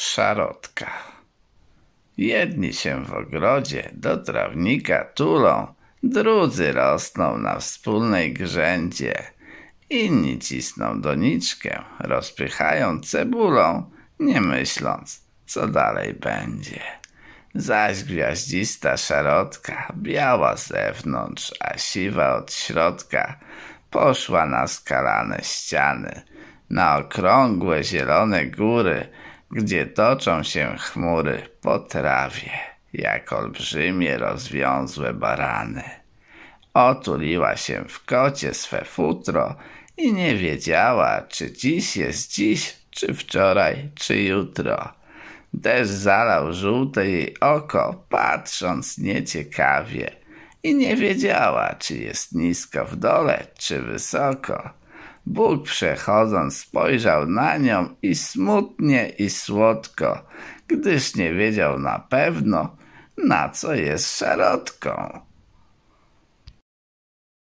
szarotka. Jedni się w ogrodzie do trawnika tulą, drudzy rosną na wspólnej grzędzie. Inni cisną doniczkę, rozpychają cebulą, nie myśląc, co dalej będzie. Zaś gwiaździsta szarotka, biała z zewnątrz, a siwa od środka, poszła na skalane ściany, na okrągłe zielone góry, gdzie toczą się chmury po trawie, jak olbrzymie rozwiązłe barany. Otuliła się w kocie swe futro i nie wiedziała, czy dziś jest dziś, czy wczoraj, czy jutro. Deszcz zalał żółte jej oko, patrząc nieciekawie i nie wiedziała, czy jest nisko w dole, czy wysoko. Bóg przechodząc spojrzał na nią i smutnie i słodko, gdyż nie wiedział na pewno, na co jest szarotką.